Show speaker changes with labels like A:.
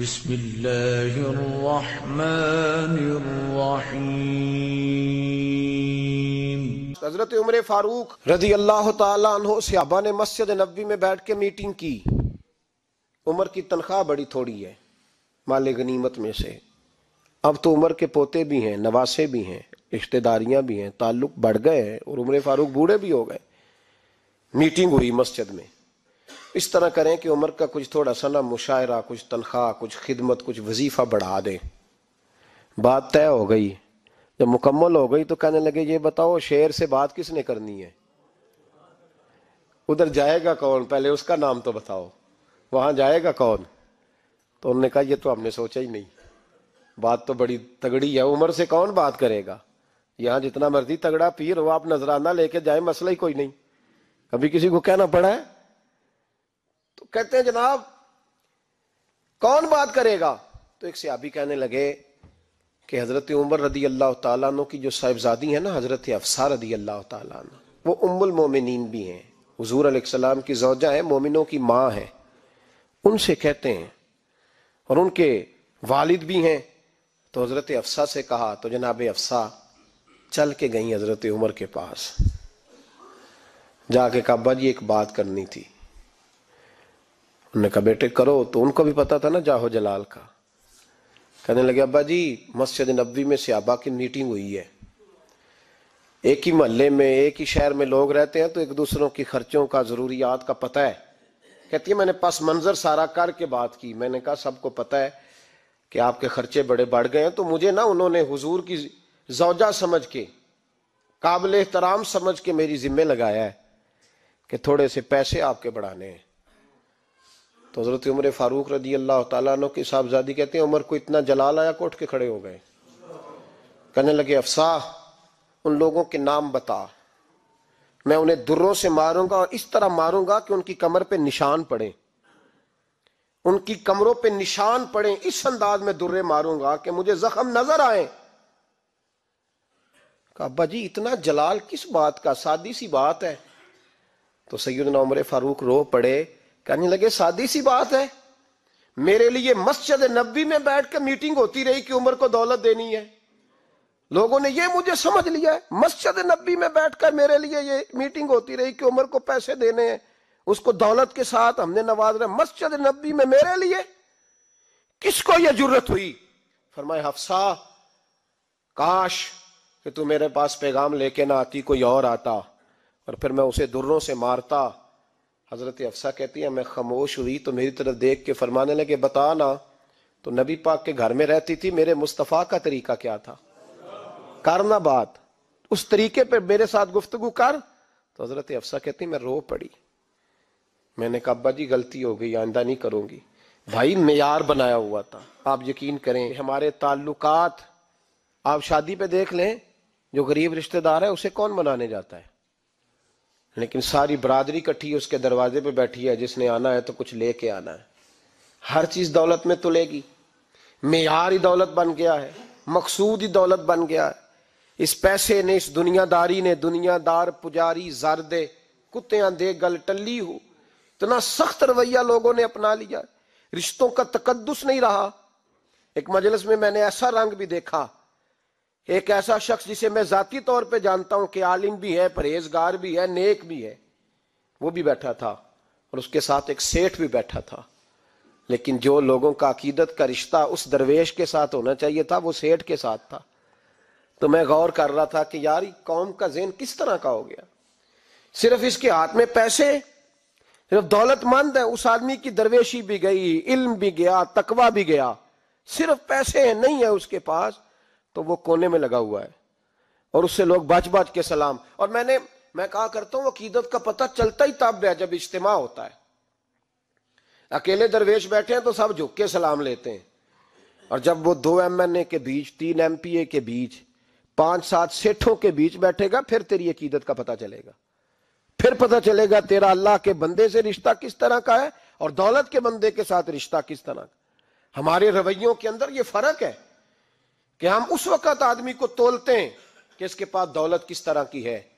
A: بسم الله الرحمन الرحيم हजरत उमर फारूक रजी अल्लाह तहों सियाबा ने मस्जिद नबी में बैठ के मीटिंग की उमर की तनख्वाह बड़ी थोड़ी है माले गनीमत में से अब तो उमर के पोते भी हैं नवासे भी हैं रिश्तेदारियाँ भी हैं ताल्लुक बढ़ गए हैं और उमर फारूक बूढ़े भी हो गए मीटिंग हुई मस्जिद में इस तरह करें कि उम्र का कुछ थोड़ा सा ना मुशायरा कुछ तनख्वाह कुछ खिदमत कुछ वजीफ़ा बढ़ा दें बात तय हो गई जब मुकम्मल हो गई तो कहने लगे ये बताओ शेर से बात किसने करनी है उधर जाएगा कौन पहले उसका नाम तो बताओ वहां जाएगा कौन तो उन्होंने कहा ये तो हमने सोचा ही नहीं बात तो बड़ी तगड़ी है उम्र से कौन बात करेगा यहां जितना मर्जी तगड़ा पीर हो आप नजराना लेके जाए मसला ही कोई नहीं अभी किसी को कहना पड़ा है कहते हैं जनाब कौन बात करेगा तो एक सियाबी कहने लगे कि हजरत उमर रदी अल्लाह तु की जो साहिबजादी है ना हजरत अफसा रदी अल्लाह तु वो उम्मुल मोमिन भी हैं हजूर अलैहिस्सलाम की जौजा है मोमिनों की माँ है उनसे कहते हैं और उनके वालिद भी हैं तो हजरत अफसा से कहा तो जनाब अफसा चल के गई हजरत उमर के पास जाके कहा बजी एक बात करनी थी उन्होंने कहा बेटे करो तो उनको भी पता था ना जाहो जलाल का कहने लगे अब्बा जी मस्जिद नबी में सियाबा की मीटिंग हुई है एक ही मोहल्ले में एक ही शहर में लोग रहते हैं तो एक दूसरों की खर्चों का ज़रूरियात का पता है कहती है मैंने पस मंजर सारा करके बात की मैंने कहा सबको पता है कि आपके खर्चे बड़े बढ़ गए हैं तो मुझे ना उन्होंने हुजूर की जौजा समझ के काबिल एहतराम समझ के मेरी जिम्मे लगाया है कि थोड़े से पैसे आपके बढ़ाने हैं तो हज़रत उम्र फ़ारूक रजी अल्लाह तु की साहबजादी कहते हैं उमर को इतना जलाल आया कोट के खड़े हो गए कहने लगे अफसाह उन लोगों के नाम बता मैं उन्हें दुर्रों से मारूंगा और इस तरह मारूंगा कि उनकी कमर पे निशान पड़े उनकी कमरों पे निशान पड़े इस अंदाज में दुर्रे मारूंगा कि मुझे जख्म नजर आए अब्बा जी इतना जलाल किस बात का सादी सी बात है तो सैदना उमर फारूक रो पड़े कहने लगे सादी सी बात है मेरे लिए मस्जिद नबी में बैठ कर मीटिंग होती रही कि उम्र को दौलत देनी है लोगों ने यह मुझे समझ लिया है मस्जिद नबी में बैठकर मेरे लिए ये मीटिंग होती रही कि उम्र को पैसे देने हैं उसको दौलत के साथ हमने नवाजना मस्जिद नबी में मेरे लिए किसको यह जरूरत हुई फरमाए हफ्सा काश कि तू मेरे पास पैगाम लेके ना आती कोई और आता और फिर मैं उसे दुर्रों से मारता हज़रत अफसा कहती है मैं खामोश हुई तो मेरी तरफ देख के फरमाने लगे बता ना तो नबी पाक के घर में रहती थी मेरे मुस्तफ़ा का तरीका क्या था करना बात उस तरीके पर मेरे साथ गुफ्तगु कर तो हज़रत अफसा कहती मैं रो पड़ी मैंने कहा अब्बा जी गलती हो गई आंदा नहीं करूँगी भाई मैार बनाया हुआ था आप यकीन करें हमारे ताल्लुक आप शादी पे देख लें जो गरीब रिश्तेदार है उसे कौन बनाने जाता है लेकिन सारी बरादरी इकट्ठी उसके दरवाजे पे बैठी है जिसने आना है तो कुछ लेके आना है हर चीज दौलत में तुलेगी मेयार ही दौलत बन गया है मकसूद ही दौलत बन गया है इस पैसे ने इस दुनियादारी ने दुनियादार पुजारी दे कुत्तियां दे गल टली हो इतना सख्त रवैया लोगों ने अपना लिया रिश्तों का तकदस नहीं रहा एक मजलिस में मैंने ऐसा रंग भी देखा एक ऐसा शख्स जिसे मैं ज़ाती तौर पे जानता हूं कि आलिम भी है परहेजगार भी है नेक भी है वो भी बैठा था और उसके साथ एक सेठ भी बैठा था लेकिन जो लोगों का अकीदत का रिश्ता उस दरवेश के साथ होना चाहिए था वो सेठ के साथ था तो मैं गौर कर रहा था कि यार कौम का जेन किस तरह का हो गया सिर्फ इसके हाथ में पैसे सिर्फ दौलतमंद है उस आदमी की दरवेशी भी गई इल्म भी गया तकवा भी गया सिर्फ पैसे नहीं है उसके पास तो वो कोने में लगा हुआ है और उससे लोग बाज बाज के सलाम और मैंने मैं कहा करता हूं अकीदत का पता चलता ही तब है जब इज्तिमा होता है अकेले दरवेश बैठे हैं तो सब झुक के सलाम लेते हैं और जब वो दो एम एन ए के बीच तीन एम पी ए के बीच पांच सात सेठों के बीच बैठेगा फिर तेरी अकीदत का पता चलेगा फिर पता चलेगा तेरा अल्लाह के बंदे से रिश्ता किस तरह का है और दौलत के बंदे के साथ रिश्ता किस तरह का हमारे रवैयों के अंदर ये फर्क है कि हम उस वक्त आदमी को तोलते हैं कि इसके पास दौलत किस तरह की है